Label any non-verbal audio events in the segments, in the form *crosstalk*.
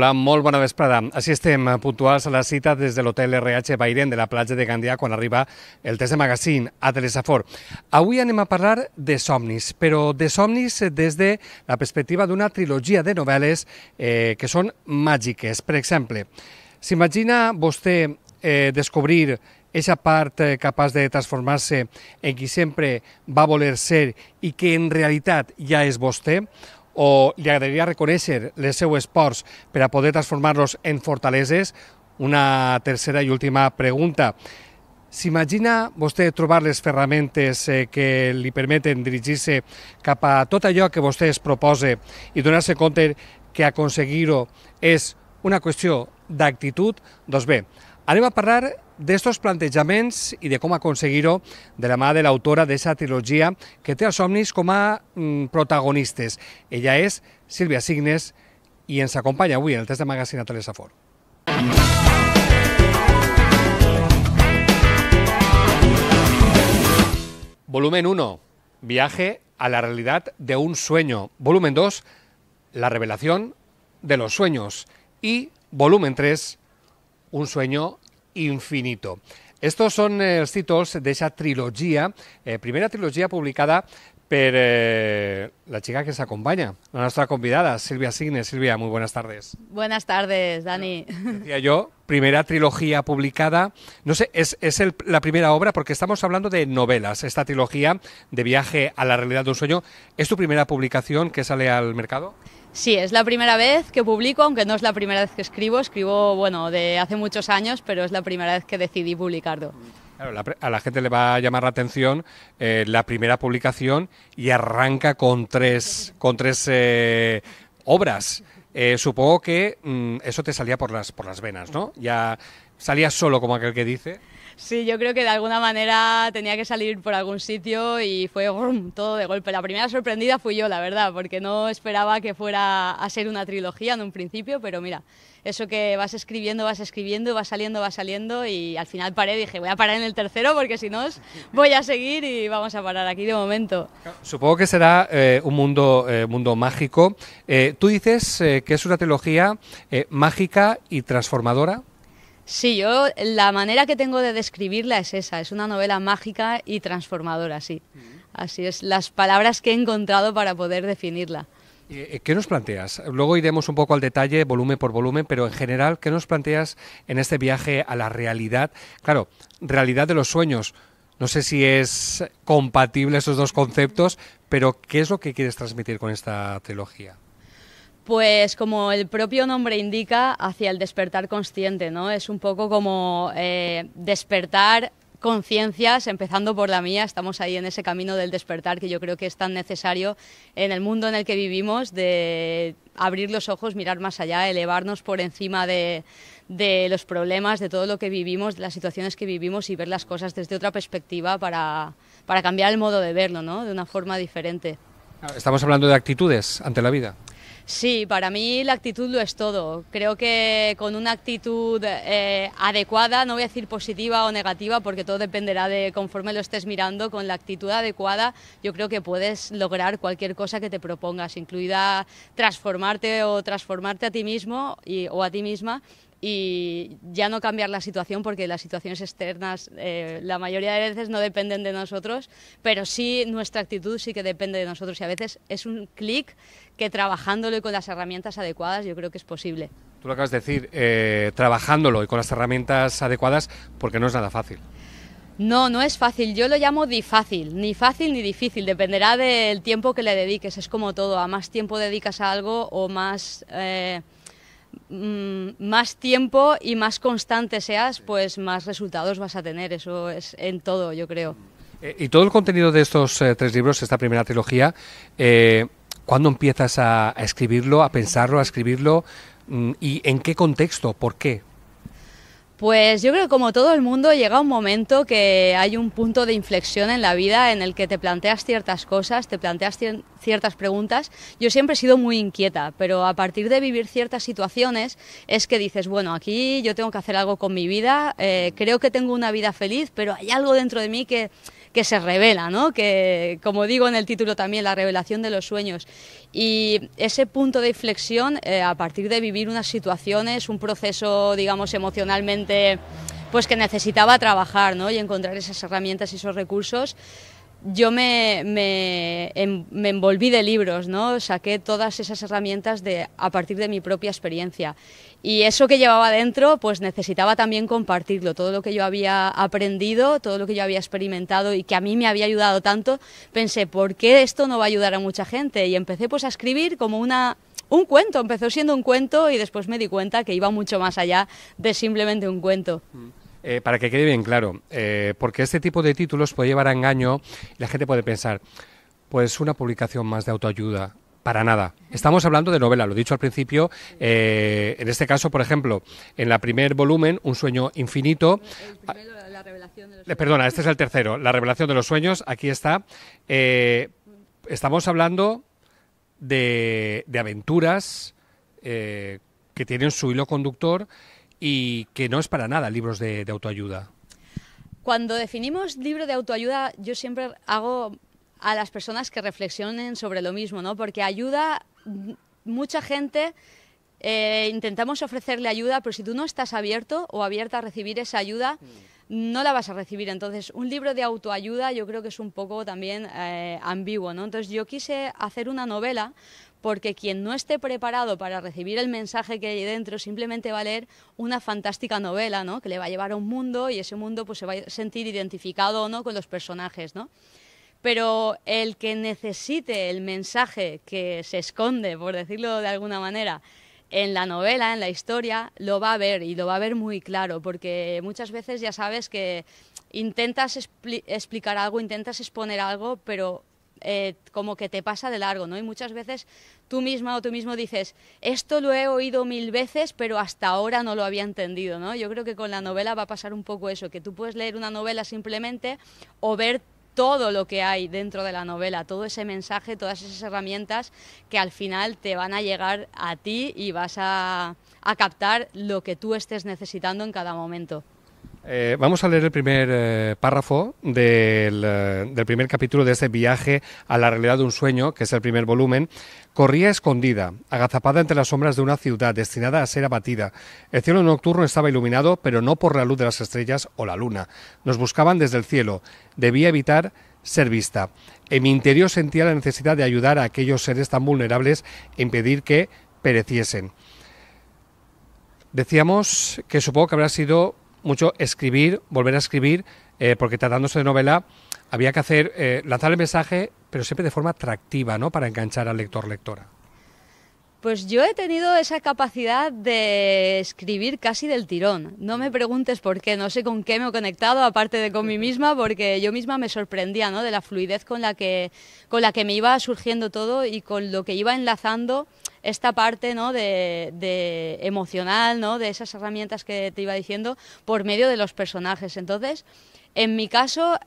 Hola, molt bona vesprada. Així estem eh, puntuals a la cita des de l'hotel RH Bairen de la platja de Gandia quan arriba el test de magazín a Telesafor. Avui anem a parlar de somnis, però de somnis des de la perspectiva d'una trilogia de novel·les eh, que són màgiques. Per exemple, s'imagina vostè eh, descobrir aquesta part eh, capaç de transformar-se en qui sempre va voler ser i que en realitat ja és vostè? o li agradaria reconèixer les seues ports per a poder transformar-los en fortaleses? Una tercera i última pregunta. S'imagina vostè trobar les ferramentes eh, que li permeten dirigir-se cap a tot allò que vostè es proposa i donar-se compte que aconseguir-ho és una qüestió d'actitud? Doncs bé, anem a parlar ...de estos planteamientos y de cómo ha conseguido de la autora de la trilogía de que trilogía... ...que somnis com a mm, protagonistas... Ella es Silvia Signes ...y ens acompaña hoy en el test de magazine a Telesafor. Volumen 1, viaje a la realidad de un sueño. Volumen 2, la revelación de los sueños. Y volumen 3, un sueño infinito. Estos son los eh, de esa trilogía trilogía, eh, primera trilogía publicada por eh, la chica que se acompaña, la nuestra convidada, Silvia Signes. Silvia, muy buenas tardes. Buenas tardes, Dani. yo, primera trilogía publicada. No sé, es, es la primera obra porque estamos hablando de novelas. Esta trilogía de viaje a la realidad de un sueño, ¿es tu primera publicación que sale al mercado? Sí, es la primera vez que publico, aunque no es la primera vez que escribo. Escribo, bueno, de hace muchos años, pero es la primera vez que decidí publicarlo. a la gente le va a llamar la atención eh, la primera publicación y arranca con tres, con tres eh, obras. Eh, supongo que mm, eso te salía por las, por las venas, ¿no? Ya salías solo, como aquel que dice. Sí, yo creo que de alguna manera tenía que salir por algún sitio y fue todo de golpe. La primera sorprendida fui yo, la verdad, porque no esperaba que fuera a ser una trilogía en un principio, pero mira, eso que vas escribiendo, vas escribiendo, va saliendo, va saliendo y al final paré, dije, voy a parar en el tercero porque si no voy a seguir y vamos a parar aquí de momento. Supongo que será eh, un mundo, eh, mundo mágico. Eh, tú dices que es una trilogía mágica y transformadora. Sí, yo la manera que tengo de describirla es esa, es una novela mágica y transformadora, sí. Mm. Así es, las palabras que he encontrado para poder definirla. Eh, eh, ¿Qué nos planteas? Luego iremos un poco al detalle, volumen por volumen, pero en general, ¿qué nos planteas en este viaje a la realidad? Claro, realidad de los sueños. No sé si es compatible esos dos conceptos, pero ¿qué es lo que quieres transmitir con esta trilogía? Pues como el propio nombre indica, hacia el despertar consciente, ¿no? Es un poco como eh, despertar conciencias, empezando por la mía, estamos ahí en ese camino del despertar que yo creo que es tan necesario en el mundo en el que vivimos, de abrir los ojos, mirar más allá, elevarnos por encima de, los problemas, de todo lo que vivimos, de las situaciones que vivimos y ver las cosas desde otra perspectiva para, para cambiar el modo de verlo, ¿no? De una forma diferente. Estamos hablando de actitudes ante la vida. Sí, para mí la actitud lo es todo. Creo que con una actitud eh, adecuada, no voy a decir positiva o negativa, porque todo dependerá de conforme lo estés mirando, con la actitud adecuada yo creo que puedes lograr cualquier cosa que te propongas, incluida transformarte o transformarte a ti mismo o a ti misma y ya no cambiar la situación porque las situaciones externas eh, la mayoría de veces no dependen de nosotros, pero sí nuestra actitud sí que depende de nosotros y a veces es un clic que trabajándolo y con las herramientas adecuadas yo creo que es posible. Tú lo acabas de decir, eh, trabajándolo y con las herramientas adecuadas porque no es nada fácil. No, no es fácil. Yo lo llamo difácil. Ni fácil ni difícil. Dependerá del tiempo que le dediques. Es como todo. A más tiempo dedicas a algo o más... Eh, Mm, más tiempo y más constante seas, pues más resultados vas a tener. Eso es en todo, yo creo. Mm. Eh, y todo el contenido de estos eh, tres libros, esta primera trilogía, eh, ¿cuándo empiezas a, escribirlo, a pensarlo, a escribirlo? Mm, ¿Y en qué contexto? ¿Por qué? Pues yo creo que como todo el mundo llega un momento que hay un punto de inflexión en la vida en el que te planteas ciertas cosas, te planteas ciertas preguntas. Yo siempre he sido muy inquieta, pero a partir de vivir ciertas situaciones es que dices, bueno, aquí yo tengo que hacer algo con mi vida, eh, creo que tengo una vida feliz, pero hay algo dentro de mí que que se revela, ¿no? que como digo en el título también, la revelación de los sueños. Y ese punto de inflexión, eh, a partir de vivir unas situaciones, un proceso, digamos, emocionalmente pues que necesitaba trabajar ¿no? y encontrar esas herramientas y esos recursos, yo me, me, em, me, envolví de libros, ¿no? Saqué todas esas herramientas de, a partir de mi propia experiencia. Y eso que llevaba dentro, pues necesitaba también compartirlo. Todo lo que yo había aprendido, todo lo que yo había experimentado y que a mí me había ayudado tanto, pensé, ¿por qué esto no va a ayudar a mucha gente? Y empecé pues a escribir como una un cuento, empezó siendo un cuento y después me di cuenta que iba mucho más allá de simplemente un cuento. Mm. Eh, para que quede bien claro, eh, porque este tipo de títulos puede llevar a engaño y la gente puede pensar, pues una publicación más de autoayuda, para nada. Estamos hablando de novela, lo he dicho al principio. Eh, en este caso, por ejemplo, en el primer volumen, Un sueño infinito. Ah, perdona, este es el tercero, La revelación de los sueños. Aquí está. estamos hablando de, aventuras que tienen su hilo conductor y que no es para nada libros de, autoayuda. Cuando definimos libro de autoayuda, yo siempre hago a las personas que reflexionen sobre lo mismo, ¿no? Porque ayuda, mucha gente eh, intentamos ofrecerle ayuda, pero si tú no estás abierto o abierta a recibir esa ayuda, mm. no la vas a recibir. Entonces, un libro de autoayuda yo creo que es un poco también eh, ambiguo, ¿no? Entonces, yo quise hacer una novela porque quien no esté preparado para recibir el mensaje que hay dentro simplemente va a leer una fantástica novela, ¿no? Que le va a llevar a un mundo y ese mundo pues se va a sentir identificado o no con los personajes, ¿no? Pero el que necesite el mensaje que se esconde, por decirlo de alguna manera, en la novela, en la historia, lo va a ver y lo va a ver muy claro, porque muchas veces ya sabes que intentas explicar algo, intentas exponer algo, pero eh, como que te pasa de largo, ¿no? Y muchas veces tú misma o tú mismo dices, esto lo he oído mil veces, pero hasta ahora no lo había entendido, ¿no? Yo creo que con la novela va a pasar un poco eso, que tú puedes leer una novela simplemente o ver todo lo que hay dentro de la novela, todo ese mensaje, todas esas herramientas que al final te van a llegar a ti y vas a captar lo que tú estés necesitando en cada momento. Eh, vamos a leer el primer eh, párrafo del, eh, del, primer capítulo de este viaje a la realidad de un sueño, que es el primer volumen. Corría escondida, agazapada entre las sombras de una ciudad destinada a ser abatida. El cielo nocturno estaba iluminado, pero no por la luz de las estrellas o la luna. Nos buscaban desde el cielo. Debía evitar ser vista. En mi interior sentía la necesidad de ayudar a aquellos seres tan vulnerables e impedir que pereciesen. Decíamos que supongo que habrá sido mucho escribir, volver a escribir, eh, porque tratándose de novela había que hacer, eh, lanzar el mensaje, pero siempre de forma atractiva, ¿no? Para enganchar al lector-lectora. Pues yo he tenido esa capacidad de escribir casi del tirón. No me preguntes por qué, no sé con qué me he conectado, aparte de con mí misma, porque yo misma me sorprendía ¿no? de la fluidez con con la que me iba surgiendo todo y con lo que iba enlazando esta parte ¿no? de, emocional, ¿no? de esas herramientas que te iba diciendo, por medio de los personajes. Entonces, en mi caso,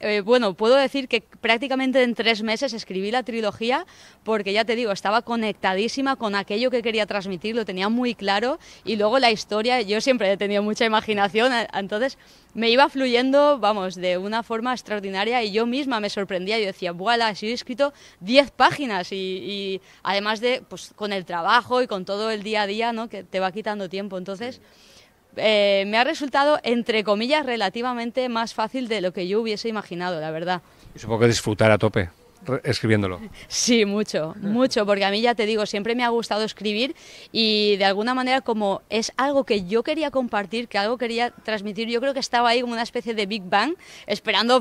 eh, bueno, puedo decir que prácticamente en tres meses escribí la trilogía porque ya te digo, estaba conectadísima con aquello que quería transmitir, lo tenía muy claro y luego la historia, yo siempre he tenido mucha imaginación, eh, entonces me iba fluyendo, vamos, de una forma extraordinaria y yo misma me sorprendía, yo decía, voilà, si he escrito diez páginas y, además de, pues con el trabajo y con todo el día a día, ¿no? Que te va quitando tiempo, entonces... Eh, me ha resultado, entre comillas, relativamente más fácil de lo que yo hubiese imaginado, la verdad. Y supongo que disfrutar a tope escribiéndolo. Sí, mucho, mucho, porque a mí ya te digo, siempre me ha gustado escribir y de alguna manera como es algo que yo quería compartir, que algo quería transmitir, yo creo que estaba ahí como una especie de Big Bang, esperando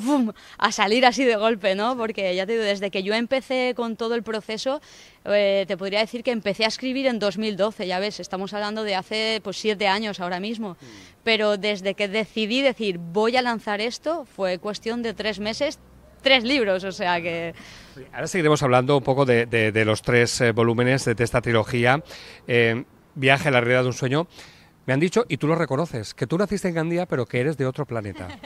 a salir así de golpe, ¿no? Porque ya te digo, desde que yo empecé con todo el proceso, eh, te podría decir que empecé a escribir en 2012, ya ves, estamos hablando de hace pues, siete años ahora mismo, mm. pero desde que decidí decir voy a lanzar esto, fue cuestión de tres meses tres libros, o sea que... Ahora seguiremos hablando un poco de, los tres eh, volúmenes de, esta trilogía. Eh, Viaje a la realidad de un sueño. Me han dicho, y tú lo reconoces, que tú naciste en Gandía, pero que eres de otro planeta. *laughs*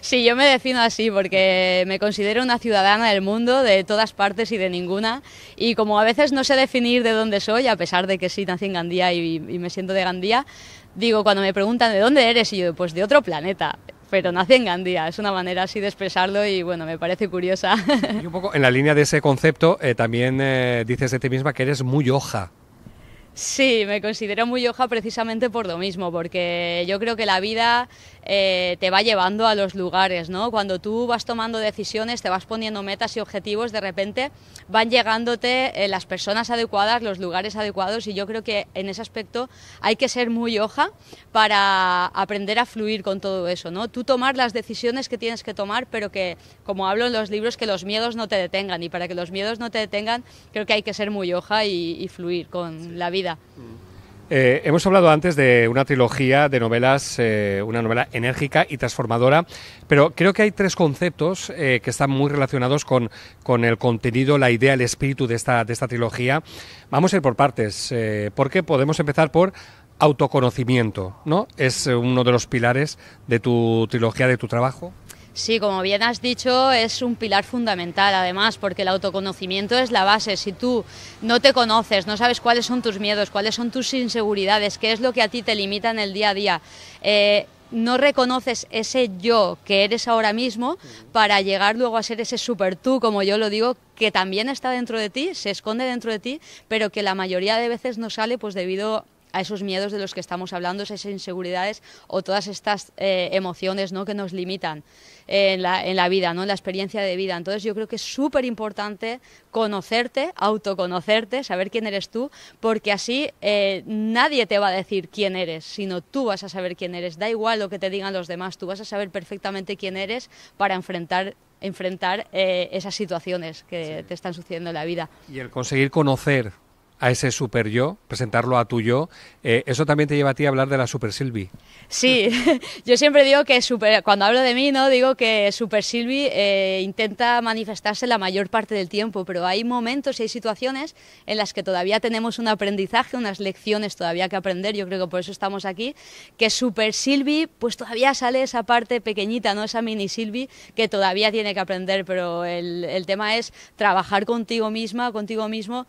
Sí, yo me defino así porque me considero una ciudadana del mundo, de todas partes y de ninguna. Y como a veces no sé definir de dónde soy, a pesar de que sí nací en Gandía y, y me siento de Gandía, digo, cuando me preguntan de dónde eres, y yo, pues de otro planeta pero nace en Gandía, es una manera así de expresarlo y bueno, me parece curiosa. Y un poco en la línea de ese concepto, eh, también eh, dices de ti misma que eres muy hoja. Sí, me considero muy hoja precisamente por lo mismo, porque yo creo que la vida eh, te va llevando a los lugares, ¿no? Cuando tú vas tomando decisiones, te vas poniendo metas y objetivos, de repente van llegándote eh, las personas adecuadas, los lugares adecuados y yo creo que en ese aspecto hay que ser muy hoja para aprender a fluir con todo eso, ¿no? Tú tomar las decisiones que tienes que tomar, pero que, como hablo en los libros, que los miedos no te detengan y para que los miedos no te detengan, creo que hay que ser muy hoja y, fluir con la vida. Mm. Eh, hemos hablado antes de una trilogía de novelas, eh, una novela enérgica y transformadora, pero creo que hay tres conceptos eh, que están muy relacionados con, el contenido, la idea, el espíritu de esta, de esta trilogía. Vamos a ir por partes, porque podemos empezar por autoconocimiento, ¿no? Es uno de los pilares de tu trilogía, de tu trabajo. Sí, como bien has dicho, es un pilar fundamental además, porque el autoconocimiento es la base. Si tú no te conoces, no sabes cuáles son tus miedos, cuáles son tus inseguridades, qué es lo que a ti te limita en el día a día, eh, no reconoces ese yo que eres ahora mismo para llegar luego a ser ese super tú, como yo lo digo, que también está dentro de ti, se esconde dentro de ti, pero que la mayoría de veces no sale pues debido a esos miedos de los que estamos hablando, esas inseguridades o todas estas eh, emociones ¿no? que nos limitan eh, en la, vida, ¿no? en la experiencia de vida. Entonces yo creo que es súper importante conocerte, autoconocerte, saber quién eres tú, porque así eh, nadie te va a decir quién eres, sino tú vas a saber quién eres. Da igual lo que te digan los demás, tú vas a saber perfectamente quién eres para enfrentar esas situaciones que te están sucediendo en la vida. Y el conseguir conocer a ese super yo, presentarlo a tu yo, eh, eso también te lleva a ti a hablar de la super Silvi. Sí, *laughs* yo siempre digo que super, cuando hablo de mí, no digo que super Silvi eh, intenta manifestarse la mayor parte del tiempo, pero hay momentos y hay situaciones en las que todavía tenemos un aprendizaje, unas lecciones todavía que aprender, yo creo que por eso estamos aquí, que super Silvi, pues todavía sale esa parte pequeñita, no esa mini Silvi que todavía tiene que aprender, pero el tema es trabajar contigo misma, contigo mismo,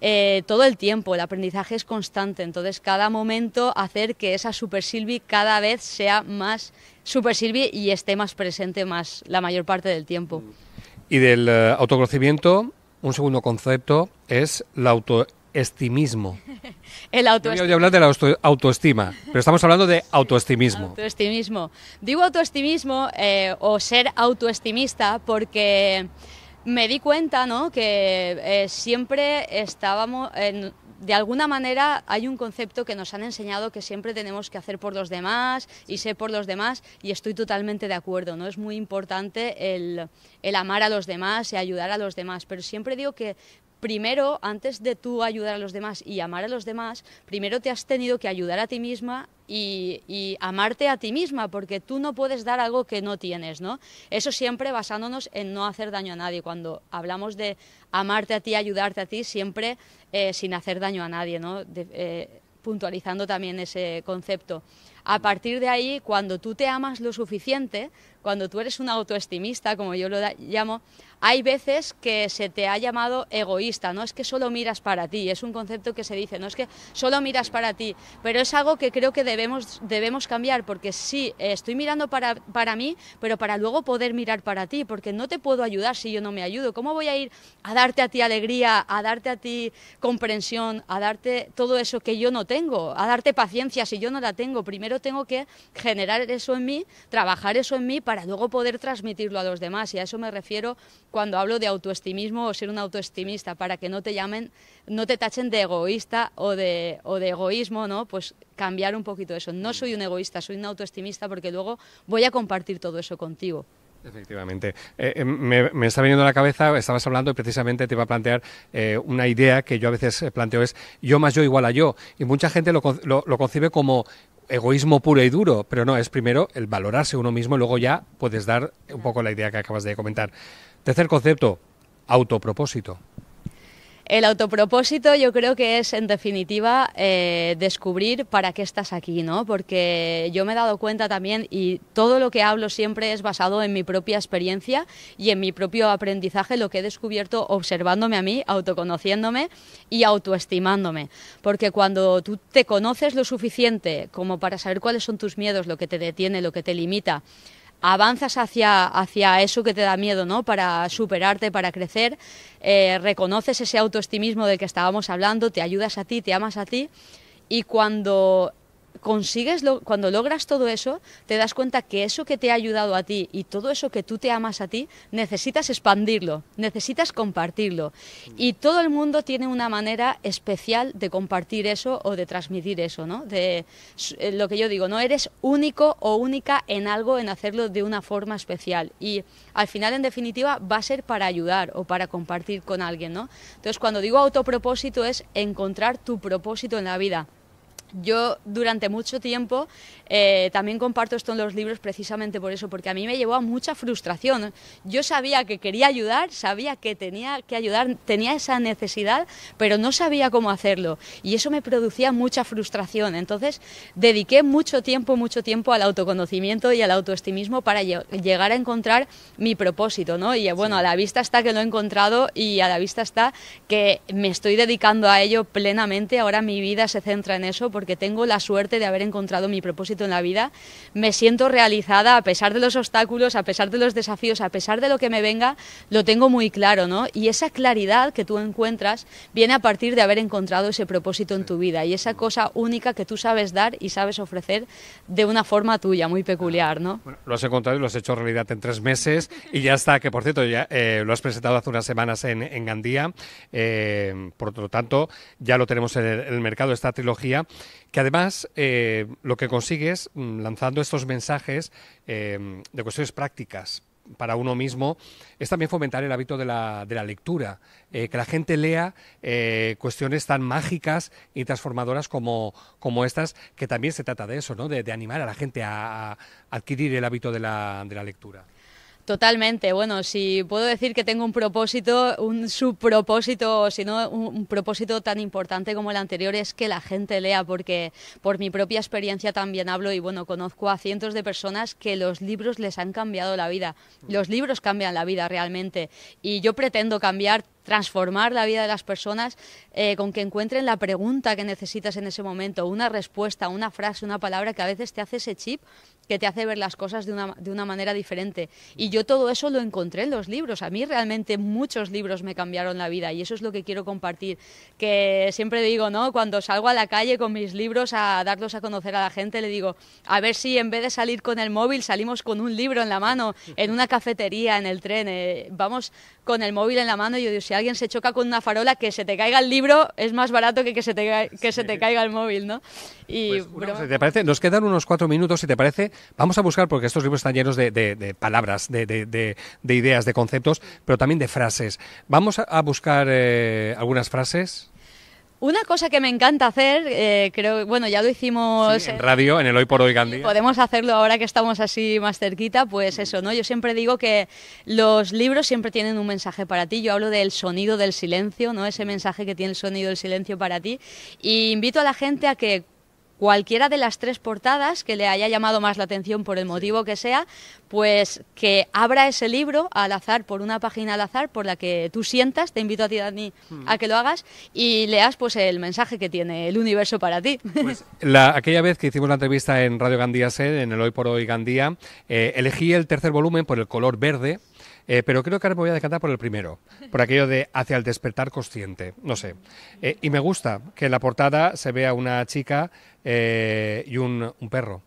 eh, todo el tiempo, el aprendizaje es constante, entonces cada momento hacer que esa Super Silvi cada vez sea más Super Silvi y esté más presente más la mayor parte del tiempo. Y del eh, autoconocimiento, un segundo concepto es el autoestimismo. *laughs* el autoestima. Yo voy a hablar de la autoestima, pero estamos hablando de autoestimismo. autoestimismo. Digo autoestimismo eh, o ser autoestimista porque me di cuenta ¿no? que eh, siempre estábamos, de alguna manera hay un concepto que nos han enseñado que siempre tenemos que hacer por los demás y sé por los demás y estoy totalmente de acuerdo, ¿no? Es muy importante el amar a los demás y ayudar a los demás, pero siempre digo que primero, antes de tú ayudar a los demás y amar a los demás, primero te has tenido que ayudar a ti misma y, amarte a ti misma, porque tú no puedes dar algo que no tienes, ¿no? Eso siempre basándonos en no hacer daño a nadie. Cuando hablamos de amarte a ti, ayudarte a ti, siempre eh, sin hacer daño a nadie, ¿no? Eh, puntualizando también ese concepto a partir de ahí, cuando tú te amas lo suficiente, cuando tú eres un autoestimista, como yo lo llamo, hay veces que se te ha llamado egoísta, no es que solo miras para ti, es un concepto que se dice, no es que solo miras para ti, pero es algo que creo que debemos, debemos cambiar, porque sí, estoy mirando para, para mí, pero para luego poder mirar para ti, porque no te puedo ayudar si yo no me ayudo, ¿cómo voy a ir a darte a ti alegría, a darte a ti comprensión, a darte todo eso que yo no tengo, a darte paciencia si yo no la tengo? Primero tengo que generar eso en mí, trabajar eso en mí para luego poder transmitirlo a los demás. Y a eso me refiero cuando hablo de autoestimismo o ser un autoestimista, para que no te llamen, no te tachen de egoísta o de, o de egoísmo, ¿no? Pues cambiar un poquito eso. No soy un egoísta, soy un autoestimista porque luego voy a compartir todo eso contigo. Efectivamente. Eh, eh, me, está viniendo a la cabeza, estabas hablando y precisamente te iba a plantear eh, una idea que yo a veces planteo es yo más yo igual a yo. Y mucha gente lo, lo concibe como egoísmo puro y duro, pero no, es primero el valorarse uno mismo y luego ya puedes dar un poco la idea que acabas de comentar. Tercer concepto, autopropósito. El autopropósito yo creo que es, en definitiva, eh, descubrir para qué estás aquí, ¿no? Porque yo me he dado cuenta también y todo lo que hablo siempre es basado en mi propia experiencia y en mi propio aprendizaje, lo que he descubierto observándome a mí, autoconociéndome y autoestimándome. Porque cuando tú te conoces lo suficiente como para saber cuáles son tus miedos, lo que te detiene, lo que te limita, avanzas hacia, hacia eso que te da miedo, ¿no? Para superarte, para crecer, eh, reconoces ese autoestimismo del que estábamos hablando, te ayudas a ti, te amas a ti y cuando consigues, cuando logras todo eso, te das cuenta que eso que te ha ayudado a ti y todo eso que tú te amas a ti, necesitas expandirlo, necesitas compartirlo. Y todo el mundo tiene una manera especial de compartir eso o de transmitir eso, ¿no? De eh, lo que yo digo, no eres único o única en algo, en hacerlo de una forma especial. Y al final, en definitiva, va a ser para ayudar o para compartir con alguien, ¿no? Entonces, cuando digo autopropósito es encontrar tu propósito en la vida yo durante mucho tiempo eh, también comparto esto en los libros precisamente por eso, porque a mí me llevó a mucha frustración. Yo sabía que quería ayudar, sabía que tenía que ayudar, tenía esa necesidad, pero no sabía cómo hacerlo. Y eso me producía mucha frustración. Entonces dediqué mucho tiempo, mucho tiempo al autoconocimiento y al autoestimismo para llegar a encontrar mi propósito. ¿no? Y bueno, a la vista está que lo he encontrado y a la vista está que me estoy dedicando a ello plenamente. Ahora mi vida se centra en eso porque tengo la suerte de haber encontrado mi propósito en la vida. Me siento realizada a pesar de los obstáculos, a pesar de los desafíos, a pesar de lo que me venga, lo tengo muy claro, ¿no? Y esa claridad que tú encuentras viene a partir de haber encontrado ese propósito en tu vida y esa cosa única que tú sabes dar y sabes ofrecer de una forma tuya, muy peculiar, ¿no? lo has encontrado y lo has hecho realidad en tres meses y ya está, que por cierto, ya eh, lo has presentado hace unas semanas en, Gandía, eh, por lo tanto, ya lo tenemos en el mercado, esta trilogía que además eh, lo que consigues mm, lanzando estos mensajes em, de cuestiones prácticas para uno mismo es también fomentar el hábito de la, lectura, eh, que la gente lea eh, cuestiones tan mágicas y transformadoras como, estas, que también se trata de eso, ¿no? de, animar a la gente a, a adquirir el hábito de la, de la lectura. Totalmente, bueno, si puedo decir que tengo un propósito, un subpropósito, si no un, propósito tan importante como el anterior es que la gente lea, porque por mi propia experiencia también hablo y bueno, conozco a cientos de personas que los libros les han cambiado la vida. Los libros cambian la vida realmente y yo pretendo cambiar transformar la vida de las personas eh, con que encuentren la pregunta que necesitas en ese momento, una respuesta, una frase, una palabra que a veces te hace ese chip que te hace ver las cosas de una, manera diferente. Y yo todo eso lo encontré en los libros. A mí realmente muchos libros me cambiaron la vida y eso es lo que quiero compartir. Que siempre digo, ¿no? Cuando salgo a la calle con mis libros a darlos a conocer a la gente, le digo, a ver si en vez de salir con el móvil salimos con un libro en la mano, en una cafetería, en el tren, eh, vamos con el móvil en la mano y yo digo, si alguien se choca con una farola, que se te caiga el libro es más barato que que se te, que se te caiga el móvil, ¿no? Y, pues, ¿Te parece? Nos quedan unos cuatro minutos, si te parece. Vamos a buscar, porque estos libros están llenos de, palabras, de, ideas, de conceptos, pero también de frases. Vamos a, buscar eh, algunas frases. Una cosa que me encanta hacer, eh, creo, bueno, ya lo hicimos en radio, en el Hoy por Hoy Gandhi. Podemos hacerlo ahora que estamos así más cerquita, pues eso, ¿no? Yo siempre digo que los libros siempre tienen un mensaje para ti. Yo hablo del sonido del silencio, ¿no? Ese mensaje que tiene el sonido del silencio para ti. Y invito a la gente a que cualquiera de las tres portadas que le haya llamado más la atención por el motivo que sea, pues que abra ese libro al azar, por una página al azar, por la que tú sientas, te invito a ti, Dani, hmm. a que lo hagas y leas pues el mensaje que tiene el universo para ti. Pues, la, aquella vez que hicimos la entrevista en Radio Gandía SED, en el Hoy por Hoy Gandía, eh, elegí el tercer volumen por el color verde, eh, pero creo que ahora me voy a decantar por el primero, por aquello de hacia el despertar consciente, no sé. Eh, y me gusta que en la portada se vea una chica eh, y un, perro.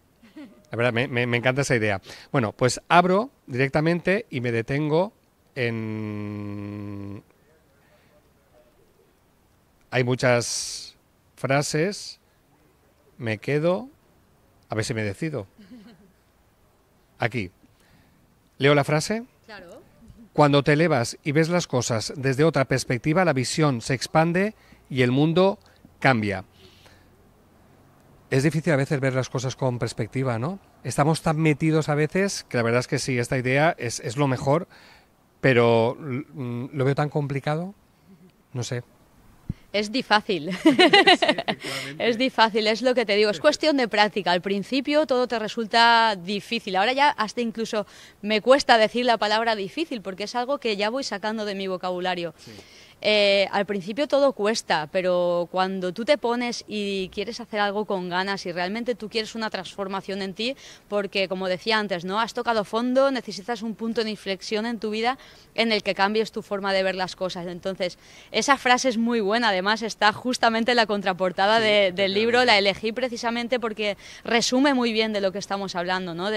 La verdad, me encanta esa idea. Bueno, pues abro directamente y me detengo en... Hay muchas frases, me quedo, a ver si me decido. Aquí. Leo la frase cuando te elevas y ves las cosas desde otra perspectiva, la visión se expande y el mundo cambia. Es difícil a veces ver las cosas con perspectiva, ¿no? Estamos tan metidos a veces que la verdad es que sí, esta idea es, es lo mejor, pero mm, lo veo tan complicado, no sé. Es difícil. es difícil, es lo que te digo. Es cuestión de práctica. Al principio todo te resulta difícil. Ahora ya hasta incluso me cuesta decir la palabra difícil porque es algo que ya voy sacando de mi vocabulario. Eh, al principio todo cuesta, pero cuando tú te pones y quieres hacer algo con ganas y realmente tú quieres una transformación en ti, porque como decía antes, no has tocado fondo, necesitas un punto de inflexión en tu vida en el que cambies tu forma de ver las cosas. Entonces, esa frase es muy buena, además está justamente en la contraportada del libro, la elegí precisamente porque resume muy bien de lo que estamos hablando, ¿no?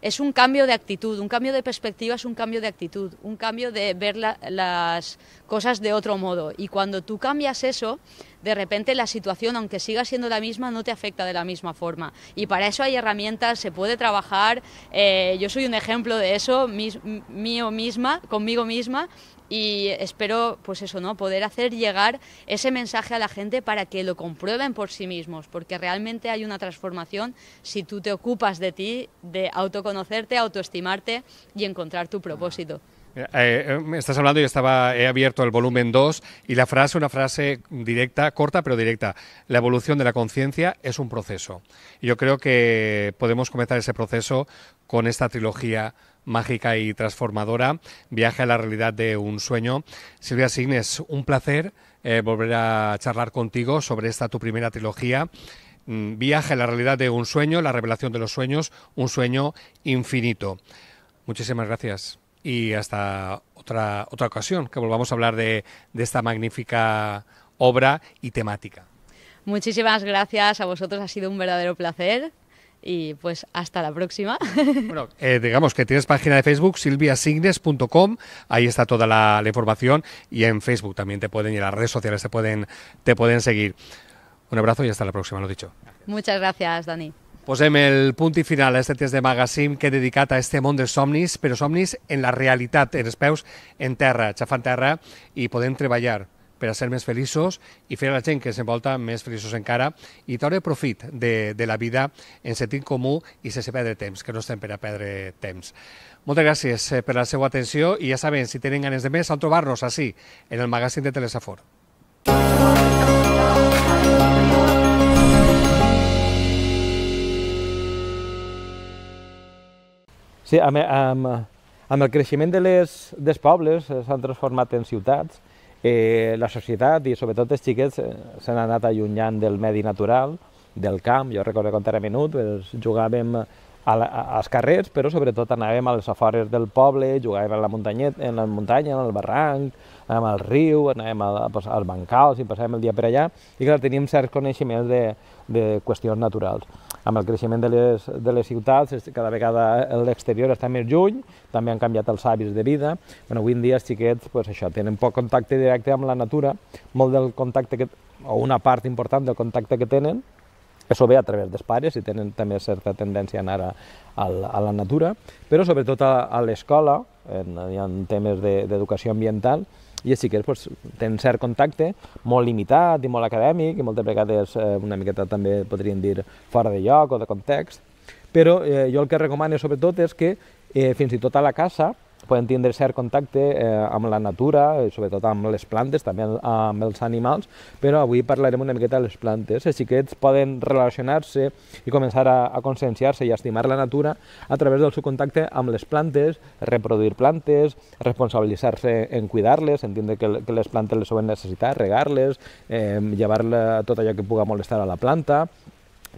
es un cambio de actitud, un cambio de perspectiva es un cambio de actitud, un cambio de ver las cosas de otro modo. Y cuando tú cambias eso, de repente la situación, aunque siga siendo la misma, no te afecta de la misma forma. Y para eso hay herramientas, se puede trabajar. Eh, yo soy un ejemplo de eso, mío misma, conmigo misma, y espero pues eso no poder hacer llegar ese mensaje a la gente para que lo comprueben por sí mismos porque realmente hay una transformación si tú te ocupas de ti de autoconocerte autoestimarte y encontrar tu propósito eh, eh, me estás hablando, yo estaba, he abierto el volumen 2 y la frase, una frase directa, corta pero directa. La evolución de la conciencia es un proceso. Y yo creo que podemos comenzar ese proceso con esta trilogía mágica y transformadora, Viaje a la realidad de un sueño. Silvia Signes, un placer eh, volver a charlar contigo sobre esta tu primera trilogía. Mm, viaje a la realidad de un sueño, la revelación de los sueños, un sueño infinito. Muchísimas gracias y hasta otra, otra ocasión que volvamos a hablar de, de esta magnífica obra y temática. Muchísimas gracias a vosotros, ha sido un verdadero placer y pues hasta la próxima. *laughs* Bueno, eh, digamos que tienes página de Facebook, silviasignes.com, ahí está toda la, información y en Facebook también te pueden ir, en las redes sociales te pueden, te pueden seguir. Un abrazo y hasta la próxima, lo dicho. Muchas gracias, Dani. Pues en el punto y final a este test de magazine que he a este mundo de somnis, pero somnis en la realidad, en espeus, en terra, chafan terra y pueden treballar per a ser més feliços i fer a la gent que s'envolta més feliços encara i treure profit de, de la vida en sentit comú i sense perdre temps, que no estem per a perdre temps. Moltes gràcies eh, per la seva atenció i ja saben, si tenen ganes de més, a trobar-nos així, en el magazín de Telesafor. Sí, amb, amb, amb el creixement de les, dels pobles eh, s'han transformat en ciutats Eh, la societat i sobretot els xiquets eh, s'han anat allunyant del medi natural, del camp, jo recordo quan era menut, doncs, jugàvem a la, a, als carrers, però sobretot anàvem a les afores del poble, jugàvem a la muntanyet, en la muntanya, en el barranc, anàvem al riu, anàvem a, a, als bancals i passàvem el dia per allà, i clar, teníem certs coneixements de, de qüestions naturals amb el creixement de les, de les ciutats, cada vegada l'exterior està més lluny, també han canviat els hàbits de vida. Bueno, avui en dia els xiquets pues, això, tenen poc contacte directe amb la natura, molt del contacte que, o una part important del contacte que tenen això ve a través dels pares i tenen també certa tendència a anar a, a, a la natura, però sobretot a, a l'escola, hi ha temes d'educació de, ambiental, i així que doncs, tenen cert contacte, molt limitat i molt acadèmic, i moltes vegades eh, una miqueta també podríem dir fora de lloc o de context, però eh, jo el que recomano sobretot és que eh, fins i tot a la casa poden tindre cert contacte eh, amb la natura, eh, sobretot amb les plantes, també amb els animals, però avui parlarem una miqueta de les plantes, Els que poden relacionar-se i començar a, a conscienciar-se i a estimar la natura a través del seu contacte amb les plantes, reproduir plantes, responsabilitzar-se en cuidar-les, entendre que, que les plantes les sobren necessitar, regar-les, eh, llevar tot allò que puga molestar a la planta,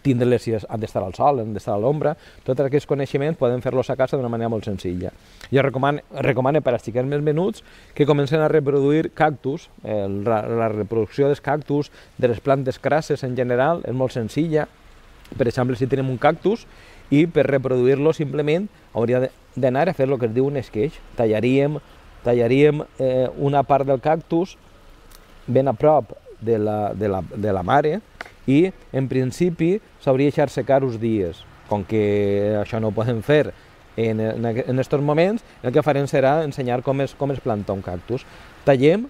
tindre-les si han d'estar al sol, han d'estar a l'ombra, tot aquest coneixement podem fer-los a casa d'una manera molt senzilla. Jo recomano, recomano per als xiquets més menuts que comencen a reproduir cactus, eh, la, la reproducció dels cactus, de les plantes crasses en general, és molt senzilla. Per exemple, si tenim un cactus i per reproduir-lo simplement hauria d'anar a fer el que es diu un esqueix. Tallaríem, tallaríem eh, una part del cactus ben a prop de la, de la, de la mare, i, en principi, s'hauria deixar secar uns dies. Com que això no ho podem fer en, en, en aquests moments, el que farem serà ensenyar com es, com es planta un cactus. Tallem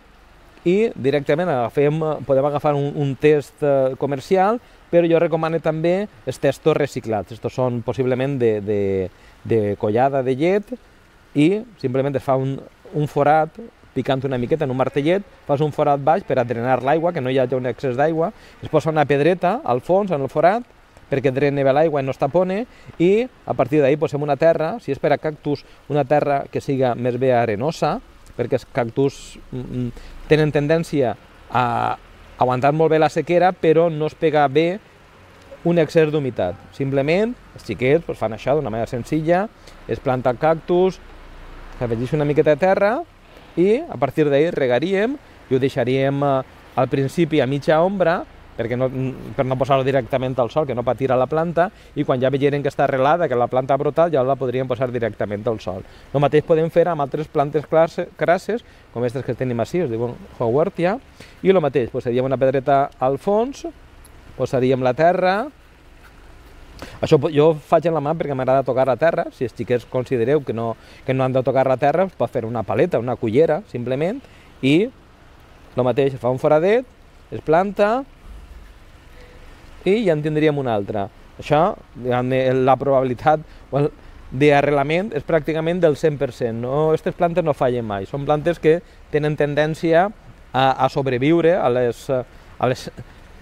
i directament agafem, podem agafar un, un test eh, comercial, però jo recomano també els testos reciclats. Estos són possiblement de, de, de collada de llet i simplement es fa un, un forat picant una miqueta en un martellet, fas un forat baix per a drenar l'aigua, que no hi hagi un excés d'aigua, es posa una pedreta al fons, en el forat, perquè drene bé l'aigua i no es tapone, i a partir d'ahir posem una terra, si és per a cactus, una terra que siga més bé arenosa, perquè els cactus mm, mm, tenen tendència a aguantar molt bé la sequera, però no es pega bé un excés d'humitat. Simplement, els xiquets doncs, fan això d'una manera senzilla, es planta el cactus, s'afegeix una miqueta de terra i a partir d'ahir regaríem i ho deixaríem eh, al principi a mitja ombra perquè no, per no posar-lo directament al sol, que no patirà la planta, i quan ja veiem que està arrelada, que la planta ha brotat, ja la podríem posar directament al sol. El mateix podem fer amb altres plantes crasses, com aquestes que tenim així, es diuen Howardia, i el mateix, posaríem una pedreta al fons, posaríem la terra, això jo faig en la mà perquè m'agrada tocar la terra, si els xiquets considereu que no, que no han de tocar la terra, es pot fer una paleta, una cullera, simplement, i el mateix, fa un foradet, es planta, i ja en tindríem una altra. Això, eh, la probabilitat d'arrelament és pràcticament del 100%. No, aquestes plantes no fallen mai, són plantes que tenen tendència a, a sobreviure a les, a les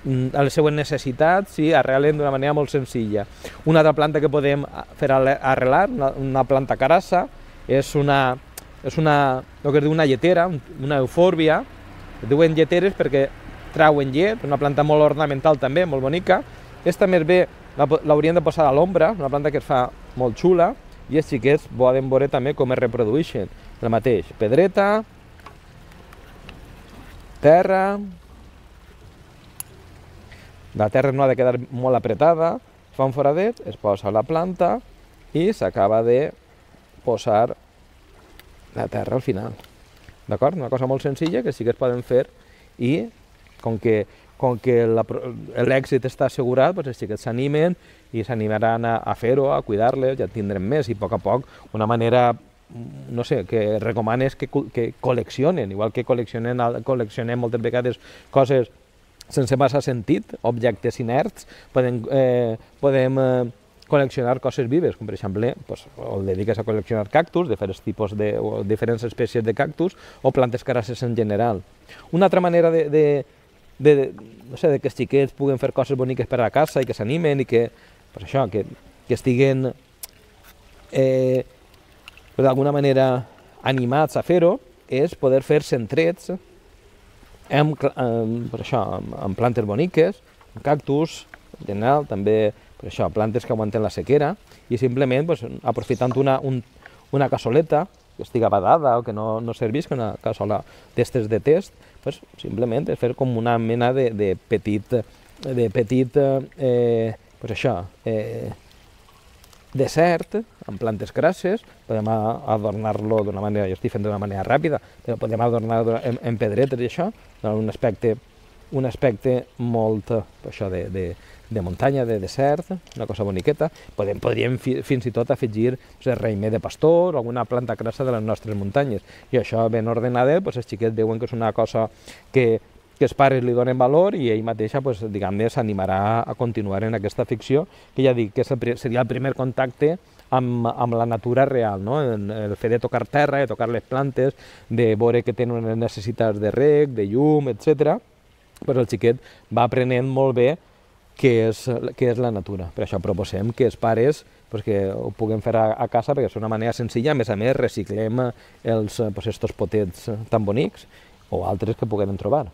Mm, a les seues necessitats i arrelen d'una manera molt senzilla. Una altra planta que podem fer arrelar, una, una planta carassa, és una, és una, el que es diu una lletera, una eufòrbia, es diuen lleteres perquè trauen llet, una planta molt ornamental també, molt bonica. Aquesta més bé l'hauríem de posar a l'ombra, una planta que es fa molt xula, i els xiquets poden veure també com es reprodueixen. El mateix, pedreta, terra, la terra no ha de quedar molt apretada, fa un foradet, es posa la planta i s'acaba de posar la terra al final. D'acord? Una cosa molt senzilla que sí que es poden fer i com que, com que l'èxit està assegurat, doncs els xiquets s'animen i s'animaran a, a fer-ho, a cuidar-les, ja tindrem més i a poc a poc una manera no sé, que recomanes que, que col·leccionen, igual que col·leccionen, col·leccionem moltes vegades coses sense massa sentit, objectes inerts, podem, eh, podem eh, col·leccionar coses vives, com per exemple, pues, o el dediques a col·leccionar cactus, diferents tipus de, o diferents espècies de cactus, o plantes carasses en general. Una altra manera de, de, de, no sé, de que els xiquets puguen fer coses boniques per a la casa i que s'animen i que, per això, que, que estiguen eh, d'alguna manera animats a fer-ho, és poder fer centrets hem, eh, per això, amb plantes boniques, amb cactus, general, també per això, plantes que aguanten la sequera, i simplement pues, aprofitant una, un, una cassoleta que estiga badada o que no, no serveix, que una cassola d'estes de test, pues, simplement és fer com una mena de, de petit, de petit eh, pues això, eh, desert, amb plantes grasses, podem adornar-lo d'una manera, jo estic fent d'una manera ràpida, però podem adornar-lo en, en pedretes i això, donar un aspecte, un aspecte molt, això, de, de, de muntanya, de desert, una cosa boniqueta. Podem, podríem fi, fins i tot afegir pues, reimer de pastor o alguna planta crassa de les nostres muntanyes. I això ben ordenada, pues, doncs els xiquets veuen que és una cosa que que els pares li donen valor i ell mateixa pues, diguem-ne s'animarà a continuar en aquesta ficció, que ja dic que el, seria el primer contacte amb, amb la natura real, no? el fet de tocar terra, de tocar les plantes, de veure que tenen unes necessitats de rec, de llum, etc. Però el xiquet va aprenent molt bé què és, què és la natura. Per això proposem que els pares pues, que ho puguem fer a, a casa perquè és una manera senzilla, a més a més reciclem els, pues, estos potets tan bonics o altres que puguem trobar.